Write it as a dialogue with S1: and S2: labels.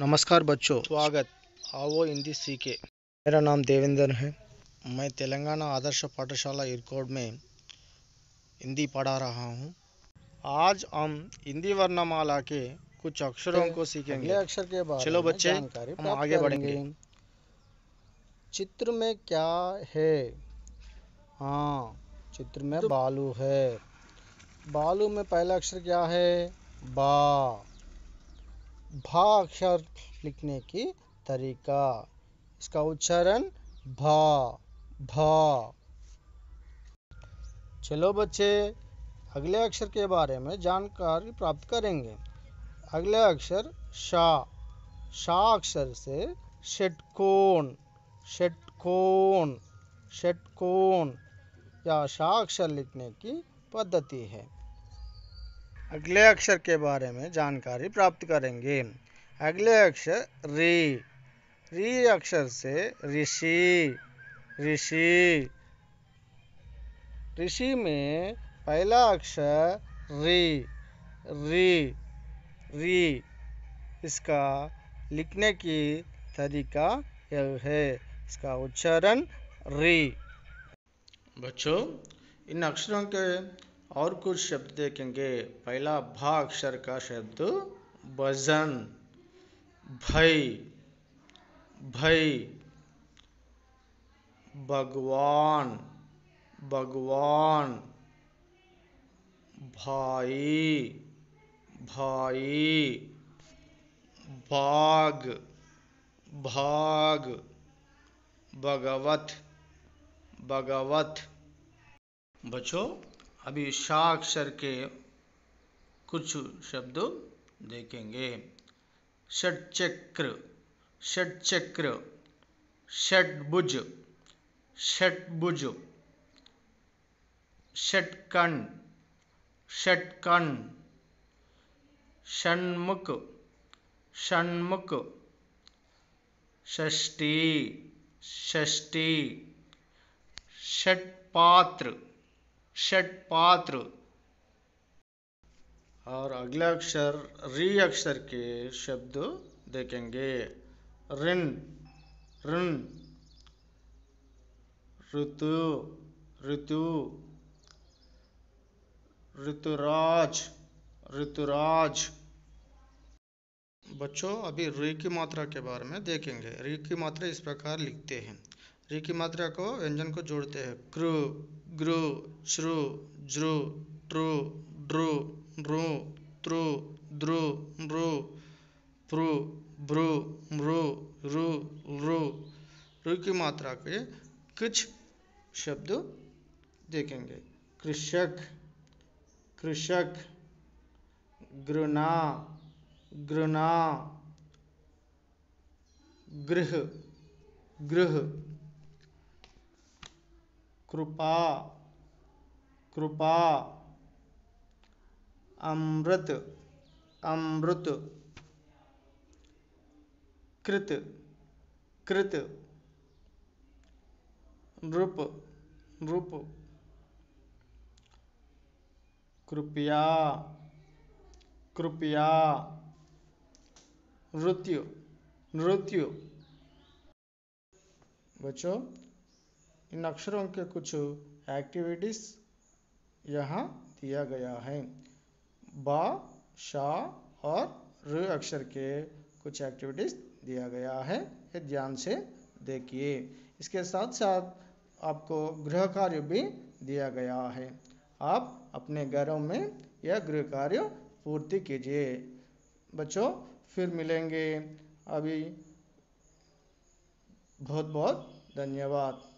S1: नमस्कार बच्चों स्वागत आओ हिंदी सीखे मेरा नाम देवेंद्र है मैं तेलंगाना आदर्श पाठशाला इरकोड में हिंदी पढ़ा रहा हूँ आज हम हिंदी वर्णमाला के कुछ अक्षरों को सीखेंगे अक्षर के बाद चलो बच्चे हम आगे बढ़ेंगे चित्र में क्या है हाँ चित्र में बालू है बालू में पहला अक्षर क्या है बा भा अक्षर लिखने की तरीका इसका उच्चारण भा भा चलो बच्चे अगले अक्षर के बारे में जानकारी प्राप्त करेंगे अगले अक्षर शा शा अक्षर से षटकोण षटकोण षटकोण या शा अक्षर लिखने की पद्धति है अगले अक्षर के बारे में जानकारी प्राप्त करेंगे अगले अक्षर री री अक्षर से ऋषि ऋषि ऋषि में पहला अक्षर री री री इसका लिखने की तरीका यह है इसका उच्चारण री बच्चों इन अक्षरों के और कुछ शब्द देखेंगे पहला भा अक्षर का शब्द वजन भय भय भगवान भगवान भाई भाई भाग भाग भगवत भगवत बच्चों अभी शाक्षर के कुछ शब्द देखेंगे षटचक्र षटचक्र षटभुज षटभुज षटकण षटकण षण्मुख षण्मुख षष्टि षष्टि षटपात्र षटपात्र और अगला अक्षर री अक्षर के शब्द देखेंगे ऋण ऋण ऋतु ऋतु ऋतुराज ऋतुराज बच्चों अभी री की मात्रा के बारे में देखेंगे री की मात्रा इस प्रकार लिखते हैं री की मात्रा को व्यंजन को जोड़ते हैं क्रु ग्रु श्रु ज्रु ट्रु ड्रु ड्रु त्रु द्रु मृ प्रु भ्रु मृ रु रु रु की मात्रा के कुछ शब्द देखेंगे कृषक कृषक गृणा गृणा गृह गृह कृपा कृपा अमृत अमृत कृत कृत रूप रूप कृपया कृपया नृत्य नृत्य बच्चों इन अक्षरों के कुछ एक्टिविटीज यहाँ दिया गया है बा शा और र अक्षर के कुछ एक्टिविटीज दिया गया है ये ध्यान से देखिए इसके साथ साथ आपको गृह कार्य भी दिया गया है आप अपने घरों में यह गृह कार्य पूर्ति कीजिए बच्चों फिर मिलेंगे अभी बहुत बहुत धन्यवाद